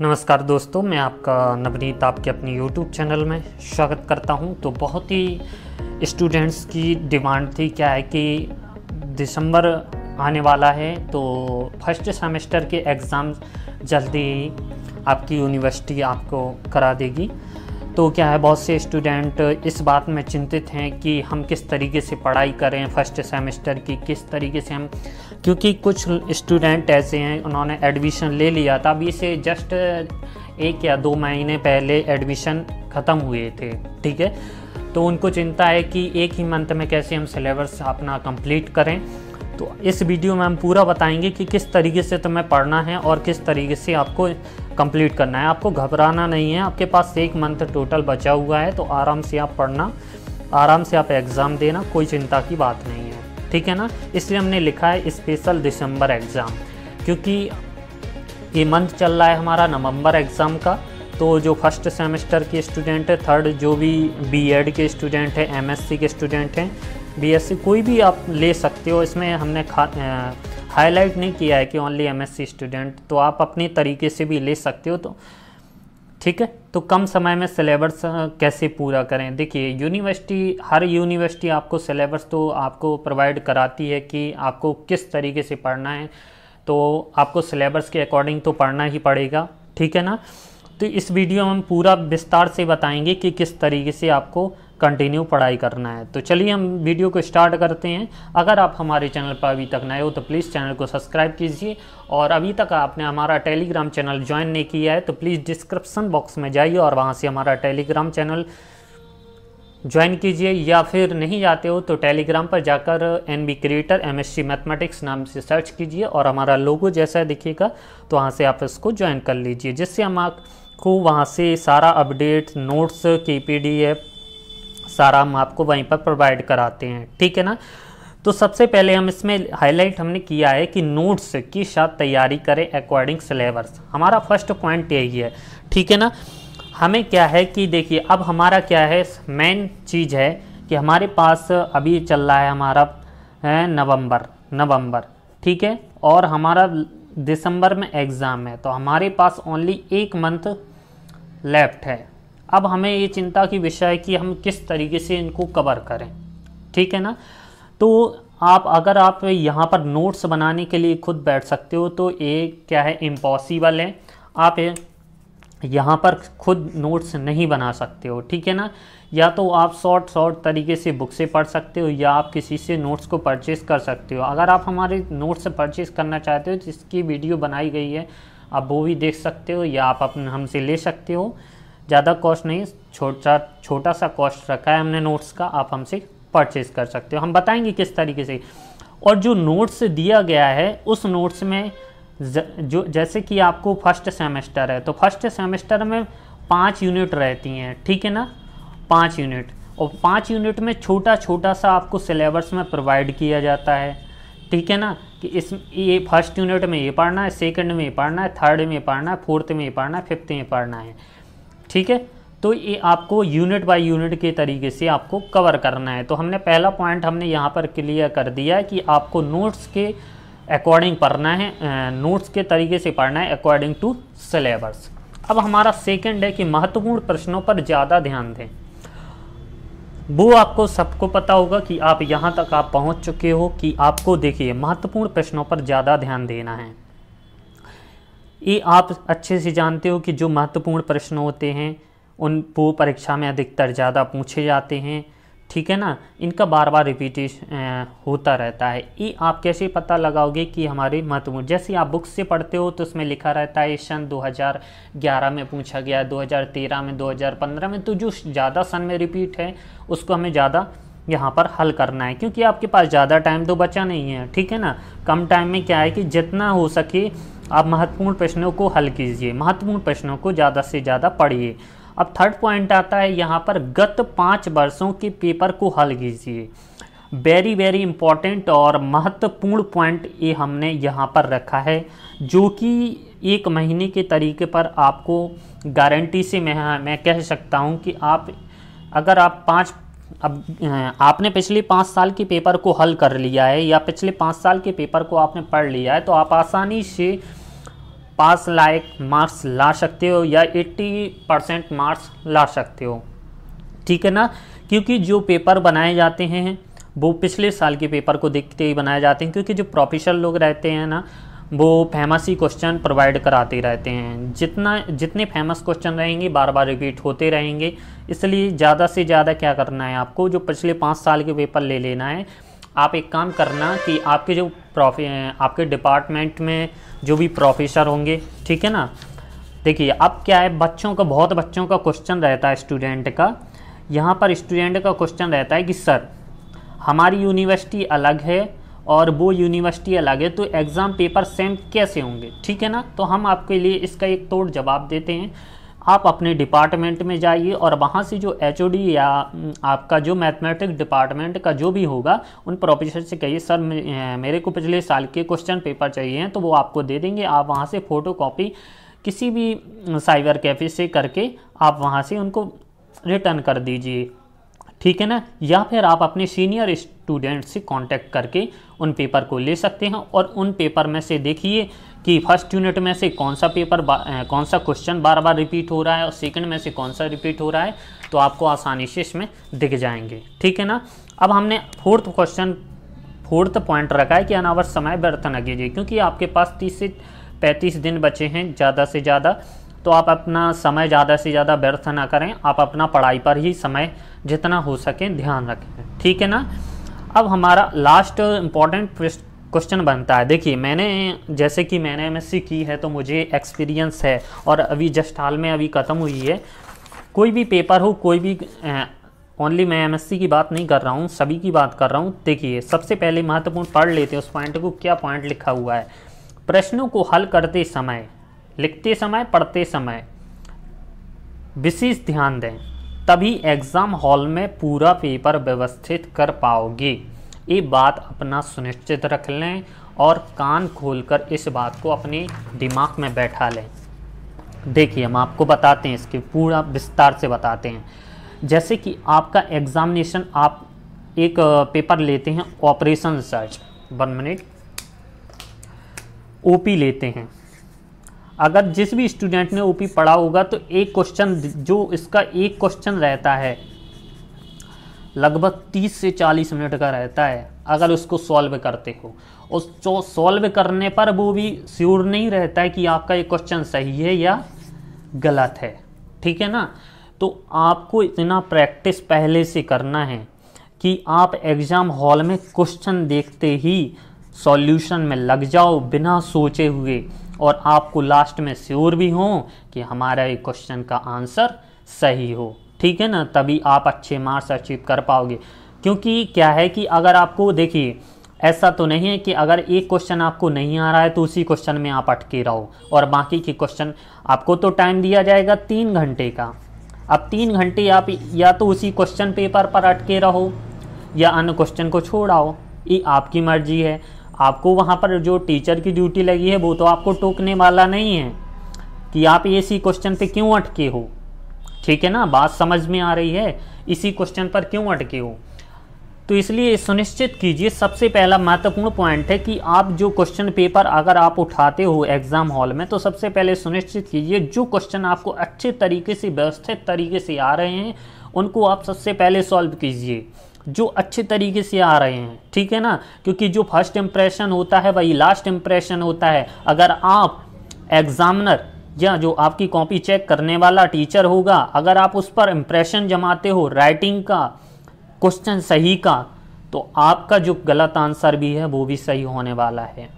नमस्कार दोस्तों मैं आपका नवनीत आपके अपने YouTube चैनल में स्वागत करता हूं तो बहुत ही स्टूडेंट्स की डिमांड थी क्या है कि दिसंबर आने वाला है तो फर्स्ट सेमेस्टर के एग्ज़ाम जल्दी आपकी यूनिवर्सिटी आपको करा देगी तो क्या है बहुत से स्टूडेंट इस बात में चिंतित हैं कि हम किस तरीके से पढ़ाई करें फर्स्ट सेमेस्टर की किस तरीके से हम क्योंकि कुछ स्टूडेंट ऐसे हैं उन्होंने एडमिशन ले लिया था अभी से जस्ट एक या दो महीने पहले एडमिशन ख़त्म हुए थे ठीक है तो उनको चिंता है कि एक ही मंथ में कैसे हम सिलेबस अपना कंप्लीट करें तो इस वीडियो में हम पूरा बताएंगे कि किस तरीके से तुम्हें पढ़ना है और किस तरीके से आपको कंप्लीट करना है आपको घबराना नहीं है आपके पास एक मंथ टोटल बचा हुआ है तो आराम से आप पढ़ना आराम से आप एग्ज़ाम देना कोई चिंता की बात नहीं है ठीक है ना इसलिए हमने लिखा है स्पेशल दिसंबर एग्ज़ाम क्योंकि ये मंथ चल रहा है हमारा नवंबर एग्ज़ाम का तो जो फर्स्ट सेमेस्टर के स्टूडेंट है थर्ड जो भी बीएड के स्टूडेंट हैं एमएससी के स्टूडेंट हैं बीएससी कोई भी आप ले सकते हो इसमें हमने खा हाईलाइट नहीं किया है कि ओनली एमएससी स्टूडेंट तो आप अपने तरीके से भी ले सकते हो तो ठीक है तो कम समय में सिलेबस कैसे पूरा करें देखिए यूनिवर्सिटी हर यूनिवर्सिटी आपको सिलेबस तो आपको प्रोवाइड कराती है कि आपको किस तरीके से पढ़ना है तो आपको सिलेबस के अकॉर्डिंग तो पढ़ना ही पड़ेगा ठीक है ना तो इस वीडियो में हम पूरा विस्तार से बताएंगे कि किस तरीके से आपको कंटिन्यू पढ़ाई करना है तो चलिए हम वीडियो को स्टार्ट करते हैं अगर आप हमारे चैनल पर अभी तक नए हो तो प्लीज़ चैनल को सब्सक्राइब कीजिए और अभी तक आपने हमारा टेलीग्राम चैनल ज्वाइन नहीं किया है तो प्लीज़ डिस्क्रिप्सन बॉक्स में जाइए और वहाँ से हमारा टेलीग्राम चैनल ज्वाइन कीजिए या फिर नहीं जाते हो तो टेलीग्राम पर जाकर N B creator M S C mathematics नाम से सर्च कीजिए और हमारा लोगो जैसा दिखेगा तो वहाँ से आप इसको ज्वाइन कर लीजिए जिससे हम आपको वहाँ से सारा अपडेट नोट्स के पी डी एफ सारा हम आपको वहीं पर प्रोवाइड कराते हैं ठीक है ना तो सबसे पहले हम इसमें हाईलाइट हमने किया है कि नोट्स की साथ तैयारी करें अकॉर्डिंग सिलेबस हमारा फर्स्ट पॉइंट यही है ठीक है ना हमें क्या है कि देखिए अब हमारा क्या है मेन चीज़ है कि हमारे पास अभी चल रहा है हमारा नवंबर नवंबर ठीक है और हमारा दिसंबर में एग्ज़ाम है तो हमारे पास ओनली एक मंथ लेफ्ट है अब हमें ये चिंता की विषय है कि हम किस तरीके से इनको कवर करें ठीक है ना तो आप अगर आप यहाँ पर नोट्स बनाने के लिए खुद बैठ सकते हो तो ये क्या है इम्पॉसिबल है आप यहाँ पर खुद नोट्स नहीं बना सकते हो ठीक है ना या तो आप शॉर्ट शॉर्ट तरीके से बुक से पढ़ सकते हो या आप किसी से नोट्स को परचेस कर सकते हो अगर आप हमारे नोट्स परचेस करना चाहते हो जिसकी वीडियो बनाई गई है आप वो भी देख सकते हो या आप अपने हमसे ले सकते हो ज़्यादा कॉस्ट नहीं छोटा छोटा सा कॉस्ट रखा है हमने नोट्स का आप हमसे परचेज कर सकते हो हम बताएंगे किस तरीके से और जो नोट्स दिया गया है उस नोट्स में जो जैसे कि आपको फर्स्ट सेमेस्टर है तो फर्स्ट सेमेस्टर में पाँच यूनिट रहती हैं ठीक है ना पाँच यूनिट और पाँच यूनिट में छोटा छोटा सा आपको सिलेबस में प्रोवाइड किया जाता है ठीक है ना कि इस ये फर्स्ट यूनिट में ये पढ़ना है सेकंड में ये पढ़ना है थर्ड में ये पढ़ना है फोर्थ में ये पढ़ना है फिफ्थ में पढ़ना है ठीक है तो ये आपको यूनिट बाय यूनिट के तरीके से आपको कवर करना है तो हमने पहला पॉइंट हमने यहाँ पर क्लियर कर दिया है कि आपको नोट्स के अकॉर्डिंग पढ़ना है नोट्स के तरीके से पढ़ना है अकॉर्डिंग टू सिलेबस अब हमारा सेकंड है कि महत्वपूर्ण प्रश्नों पर ज़्यादा ध्यान दें वो आपको सबको पता होगा कि आप यहाँ तक आप पहुँच चुके हो कि आपको देखिए महत्वपूर्ण प्रश्नों पर ज़्यादा ध्यान देना है ये आप अच्छे से जानते हो कि जो महत्वपूर्ण प्रश्न होते हैं उन वो परीक्षा में अधिकतर ज़्यादा पूछे जाते हैं ठीक है ना इनका बार बार रिपीटेशन होता रहता है ये आप कैसे पता लगाओगे कि हमारे महत्वपूर्ण जैसे आप बुक्स से पढ़ते हो तो उसमें लिखा रहता है सन 2011 में पूछा गया 2013 में 2015 में तो जो ज़्यादा सन में रिपीट है उसको हमें ज़्यादा यहाँ पर हल करना है क्योंकि आपके पास ज़्यादा टाइम तो बचा नहीं है ठीक है ना कम टाइम में क्या है कि जितना हो सके आप महत्वपूर्ण प्रश्नों को हल कीजिए महत्वपूर्ण प्रश्नों को ज़्यादा से ज़्यादा पढ़िए अब थर्ड पॉइंट आता है यहाँ पर गत पाँच वर्षों के पेपर को हल कीजिए वेरी वेरी इंपॉर्टेंट और महत्वपूर्ण पॉइंट ये हमने यहाँ पर रखा है जो कि एक महीने के तरीके पर आपको गारंटी से मैं मैं कह सकता हूँ कि आप अगर आप पाँच अब आपने पिछले पाँच साल के पेपर को हल कर लिया है या पिछले पाँच साल के पेपर को आपने पढ़ लिया है तो आप आसानी से पास लायक मार्क्स ला सकते हो या 80 परसेंट मार्क्स ला सकते हो ठीक है ना क्योंकि जो पेपर बनाए जाते हैं वो पिछले साल के पेपर को देखते ही बनाए जाते हैं क्योंकि जो प्रोफेशनल लोग रहते हैं ना वो फेमस ही क्वेश्चन प्रोवाइड कराते रहते हैं जितना जितने फेमस क्वेश्चन रहेंगे बार बार रिपीट होते रहेंगे इसलिए ज़्यादा से ज़्यादा क्या करना है आपको जो पिछले पाँच साल के पेपर ले लेना है आप एक काम करना कि आपके जो प्रोफे आपके डिपार्टमेंट में जो भी प्रोफेसर होंगे ठीक है ना देखिए अब क्या है बच्चों का बहुत बच्चों का क्वेश्चन रहता है स्टूडेंट का यहाँ पर स्टूडेंट का क्वेश्चन रहता है कि सर हमारी यूनिवर्सिटी अलग है और वो यूनिवर्सिटी अलग है तो एग्ज़ाम पेपर सेम कैसे होंगे ठीक है ना तो हम आपके लिए इसका एक तोड़ जवाब देते हैं आप अपने डिपार्टमेंट में जाइए और वहाँ से जो एच या आपका जो मैथमेटिक्स डिपार्टमेंट का जो भी होगा उन प्रोफेसर से कहिए सर मेरे को पिछले साल के क्वेश्चन पेपर चाहिए हैं तो वो आपको दे देंगे आप वहाँ से फ़ोटो कॉपी किसी भी साइबर कैफ़े से करके आप वहाँ से उनको रिटर्न कर दीजिए ठीक है ना या फिर आप अपने सीनियर स्टूडेंट से कांटेक्ट करके उन पेपर को ले सकते हैं और उन पेपर में से देखिए कि फर्स्ट यूनिट में से कौन सा पेपर कौन सा क्वेश्चन बार बार रिपीट हो रहा है और सेकंड में से कौन सा रिपीट हो रहा है तो आपको आसानी से इसमें दिख जाएंगे ठीक है ना अब हमने फोर्थ क्वेश्चन फोर्थ पॉइंट रखा है कि अनावर समय व्यर्थ न कीजिए क्योंकि आपके पास तीस से पैंतीस दिन बचे हैं ज़्यादा से ज़्यादा तो आप अपना समय ज़्यादा से ज़्यादा व्यर्थ ना करें आप अपना पढ़ाई पर ही समय जितना हो सके ध्यान रखें ठीक है ना अब हमारा लास्ट इम्पॉर्टेंट क्वेश्चन बनता है देखिए मैंने जैसे कि मैंने एम की है तो मुझे एक्सपीरियंस है और अभी जस्ट हाल में अभी ख़त्म हुई है कोई भी पेपर हो कोई भी ओनली मैं एम की बात नहीं कर रहा हूँ सभी की बात कर रहा हूँ देखिए सबसे पहले महत्वपूर्ण पढ़ लेते हैं उस पॉइंट को क्या पॉइंट लिखा हुआ है प्रश्नों को हल करते समय लिखते समय पढ़ते समय विशेष ध्यान दें तभी एग्ज़ाम हॉल में पूरा पेपर व्यवस्थित कर पाओगे ये बात अपना सुनिश्चित रख लें और कान खोलकर इस बात को अपने दिमाग में बैठा लें देखिए हम आपको बताते हैं इसके पूरा विस्तार से बताते हैं जैसे कि आपका एग्ज़ामिनेशन आप एक पेपर लेते हैं operation search one minute OP लेते हैं अगर जिस भी स्टूडेंट ने ओपी पढ़ा होगा तो एक क्वेश्चन जो इसका एक क्वेश्चन रहता है लगभग 30 से 40 मिनट का रहता है अगर उसको सॉल्व करते हो उस सॉल्व करने पर वो भी श्योर नहीं रहता है कि आपका ये क्वेश्चन सही है या गलत है ठीक है ना तो आपको इतना प्रैक्टिस पहले से करना है कि आप एग्ज़ाम हॉल में क्वेश्चन देखते ही सॉल्यूशन में लग जाओ बिना सोचे हुए और आपको लास्ट में श्योर भी हो कि हमारा ये क्वेश्चन का आंसर सही हो ठीक है ना तभी आप अच्छे मार्क्स अचीव कर पाओगे क्योंकि क्या है कि अगर आपको देखिए ऐसा तो नहीं है कि अगर एक क्वेश्चन आपको नहीं आ रहा है तो उसी क्वेश्चन में आप अटके रहो और बाकी के क्वेश्चन आपको तो टाइम दिया जाएगा तीन घंटे का अब तीन घंटे आप या तो उसी क्वेश्चन पेपर पर अटके रहो या अन्य क्वेश्चन को छोड़ आओ ये आपकी मर्जी है आपको वहाँ पर जो टीचर की ड्यूटी लगी है वो तो आपको टोकने वाला नहीं है कि आप इसी क्वेश्चन पे क्यों अटके हो ठीक है ना बात समझ में आ रही है इसी क्वेश्चन पर क्यों अटके हो तो इसलिए सुनिश्चित कीजिए सबसे पहला महत्वपूर्ण पॉइंट है कि आप जो क्वेश्चन पेपर अगर आप उठाते हो एग्ज़ाम हॉल में तो सबसे पहले सुनिश्चित कीजिए जो क्वेश्चन आपको अच्छे तरीके से व्यवस्थित तरीके से आ रहे हैं उनको आप सबसे पहले सॉल्व कीजिए जो अच्छे तरीके से आ रहे हैं ठीक है ना क्योंकि जो फर्स्ट इम्प्रेशन होता है वही लास्ट इम्प्रेशन होता है अगर आप एग्ज़ामिनर या जो आपकी कॉपी चेक करने वाला टीचर होगा अगर आप उस पर इम्प्रेशन जमाते हो राइटिंग का क्वेश्चन सही का तो आपका जो गलत आंसर भी है वो भी सही होने वाला है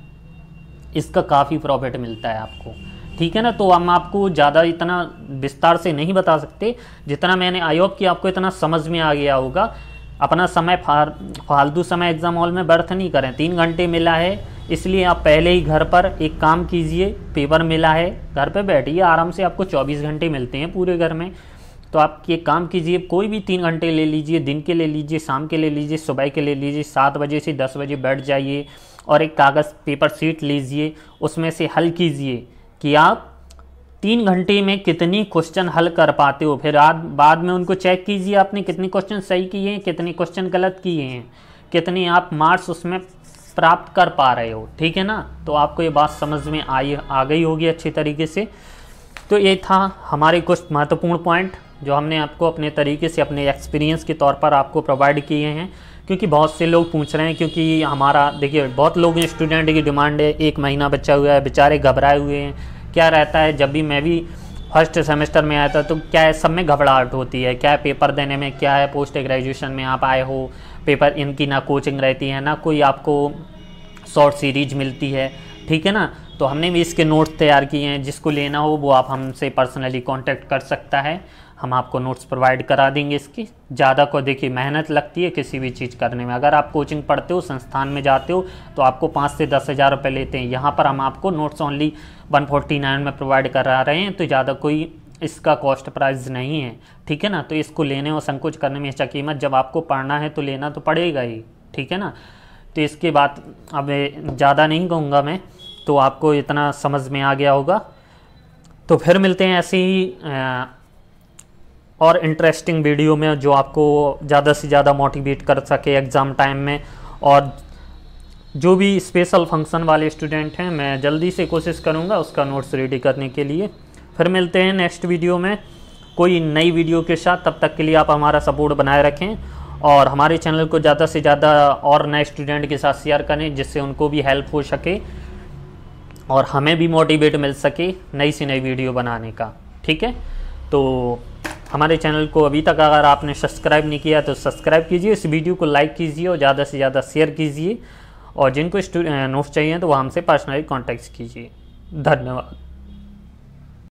इसका काफ़ी प्रॉफिट मिलता है आपको ठीक है ना तो हम आपको ज़्यादा इतना विस्तार से नहीं बता सकते जितना मैंने आई होप कि आपको इतना समझ में आ गया होगा अपना समय फालतू समय एग्ज़ाम हॉल में बर्थ नहीं करें तीन घंटे मिला है इसलिए आप पहले ही घर पर एक काम कीजिए पेपर मिला है घर पर बैठिए आराम से आपको 24 घंटे मिलते हैं पूरे घर में तो आप ये काम कीजिए कोई भी तीन घंटे ले लीजिए दिन के ले लीजिए शाम के ले लीजिए सुबह के ले लीजिए सात बजे से दस बजे बैठ जाइए और एक कागज़ पेपर सीट लीजिए उसमें से हल कीजिए कि आप तीन घंटे में कितनी क्वेश्चन हल कर पाते हो फिर आद, बाद में उनको चेक कीजिए आपने कितने क्वेश्चन सही किए हैं कितने क्वेश्चन गलत किए हैं कितने आप मार्क्स उसमें प्राप्त कर पा रहे हो ठीक है ना तो आपको ये बात समझ में आई आ गई होगी अच्छी तरीके से तो ये था हमारे कुछ महत्वपूर्ण पॉइंट जो हमने आपको अपने तरीके से अपने एक्सपीरियंस के तौर पर आपको प्रोवाइड किए हैं क्योंकि बहुत से लोग पूछ रहे हैं क्योंकि हमारा देखिए बहुत लोग स्टूडेंट की डिमांड है एक महीना बचा हुआ है बेचारे घबराए हुए हैं क्या रहता है जब भी मैं भी फर्स्ट सेमेस्टर में आया था तो क्या है सब में घबराहट होती है क्या है पेपर देने में क्या है पोस्ट ग्रेजुएशन में आप आए हो पेपर इनकी ना कोचिंग रहती है ना कोई आपको शॉर्ट सीरीज मिलती है ठीक है ना तो हमने भी इसके नोट्स तैयार किए हैं जिसको लेना हो वो आप हमसे पर्सनली कॉन्टैक्ट कर सकता है हम आपको नोट्स प्रोवाइड करा देंगे इसकी ज़्यादा को देखिए मेहनत लगती है किसी भी चीज़ करने में अगर आप कोचिंग पढ़ते हो संस्थान में जाते हो तो आपको पाँच से दस हज़ार रुपये लेते हैं यहाँ पर हम आपको notes only one forty nine में प्रोवाइड करा रहे हैं तो ज़्यादा कोई इसका कॉस्ट प्राइस नहीं है ठीक है ना तो इसको लेने और संकोच करने में इसका कीमत जब आपको पढ़ना है तो लेना तो पड़ेगा ही ठीक है ना तो इसके बाद अब ज़्यादा नहीं कहूँगा मैं तो आपको इतना समझ में आ गया होगा तो फिर मिलते हैं ऐसे ही और इंटरेस्टिंग वीडियो में जो आपको ज़्यादा से ज़्यादा मोटिवेट कर सके एग्ज़ाम टाइम में और जो भी स्पेशल फंक्शन वाले स्टूडेंट हैं मैं जल्दी से कोशिश करूँगा उसका नोट्स रेडी करने के लिए फिर मिलते हैं नेक्स्ट वीडियो में कोई नई वीडियो के साथ तब तक के लिए आप हमारा सपोर्ट बनाए रखें और हमारे चैनल को ज़्यादा से ज़्यादा और नए स्टूडेंट के साथ शेयर करें जिससे उनको भी हेल्प हो सके और हमें भी मोटिवेट मिल सके नई से नई वीडियो बनाने का ठीक है तो हमारे चैनल को अभी तक अगर आपने सब्सक्राइब नहीं किया तो सब्सक्राइब कीजिए इस वीडियो को लाइक कीजिए और ज़्यादा से ज़्यादा शेयर कीजिए और जिनको नोट्स चाहिए तो वह हमसे पर्सनली कॉन्टैक्ट कीजिए धन्यवाद